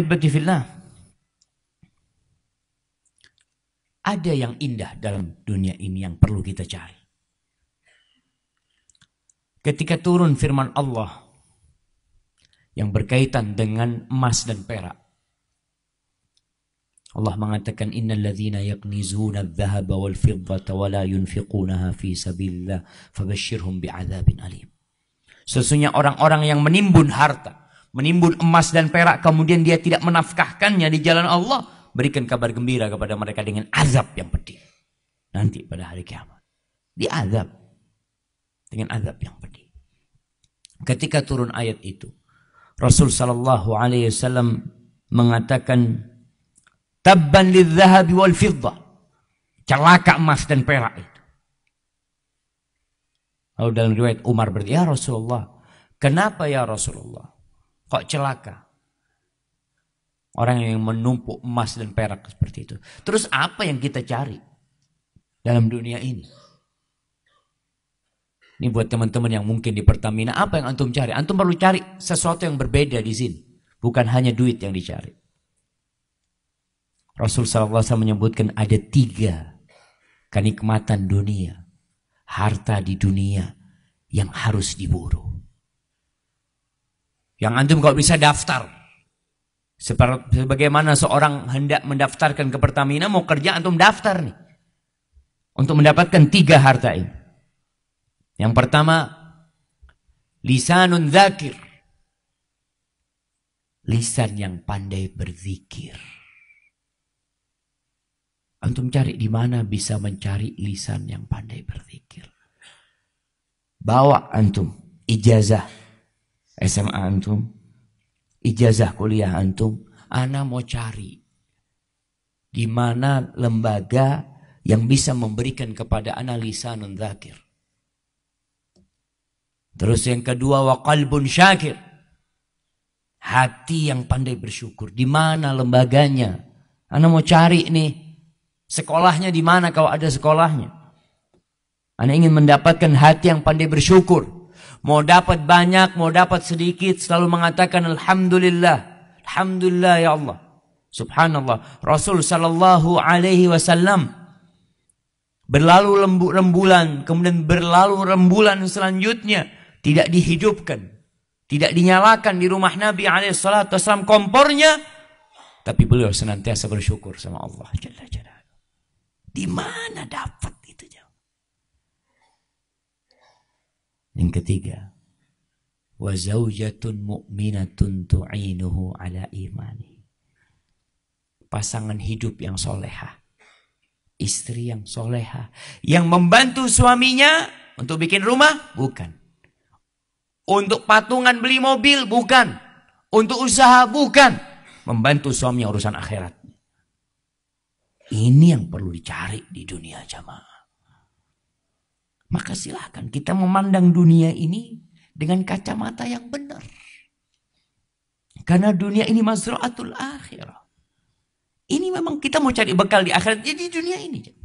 Ahibati fillah. Ada yang indah dalam dunia ini yang perlu kita cari. Ketika turun firman Allah yang berkaitan dengan emas dan perak. Allah mengatakan innal ladzina yaqnizuna adh-dhahaba wal fiddata wa la yunfiqunaha fi sabilillah fabashshirhum bi'adzabin alim. Sesungguhnya orang-orang yang menimbun harta menimbun emas dan perak kemudian dia tidak menafkahkannya di jalan Allah, berikan kabar gembira kepada mereka dengan azab yang pedih. Nanti pada hari kiamat. Diazab. Dengan azab yang pedih. Ketika turun ayat itu, Rasul sallallahu alaihi wasallam mengatakan tabban lidzahabi wal fiddah. Celaka emas dan perak itu. Lalu dalam riwayat Umar berkata, "Ya Rasulullah, kenapa ya Rasulullah?" Kok celaka? Orang yang menumpuk emas dan perak seperti itu. Terus apa yang kita cari dalam dunia ini? Ini buat teman-teman yang mungkin di Pertamina, apa yang antum cari? Antum perlu cari sesuatu yang berbeda di sini, bukan hanya duit yang dicari. Rasul SAW menyebutkan ada tiga kenikmatan dunia, harta di dunia yang harus diburu. Yang antum kalau bisa daftar. Sebagaimana seorang hendak mendaftarkan ke Pertamina mau kerja antum daftar nih. Untuk mendapatkan tiga harta ini. Yang pertama lisanun zakir. Lisan yang pandai berzikir. Antum cari di mana bisa mencari lisan yang pandai berzikir. Bawa antum ijazah SMA antum, ijazah kuliah antum, ana mau cari di mana lembaga yang bisa memberikan kepada ana lisanun zakir. Terus yang kedua wakal qalbun syakir. Hati yang pandai bersyukur. Di mana lembaganya? Ana mau cari nih sekolahnya di mana kalau ada sekolahnya. Ana ingin mendapatkan hati yang pandai bersyukur. Mau dapat banyak, mau dapat sedikit, selalu mengatakan alhamdulillah. Alhamdulillah ya Allah. Subhanallah. Rasul sallallahu alaihi wasallam berlalu rembulan, kemudian berlalu rembulan selanjutnya tidak dihidupkan, tidak dinyalakan di rumah Nabi alaihi salatu wasallam kompornya, tapi beliau senantiasa bersyukur sama Allah jalla jalla. Di mana dapat Yang ketiga, wa zaujatun mu'minatun tu'inuhu ala imani. Pasangan hidup yang soleha. Istri yang soleha. Yang membantu suaminya untuk bikin rumah? Bukan. Untuk patungan beli mobil? Bukan. Untuk usaha? Bukan. Membantu suaminya urusan akhirat. Ini yang perlu dicari di dunia jamaah. Maka silahkan kita memandang dunia ini dengan kacamata yang benar. Karena dunia ini mazra'atul akhir Ini memang kita mau cari bekal di akhirat. Jadi ya dunia ini.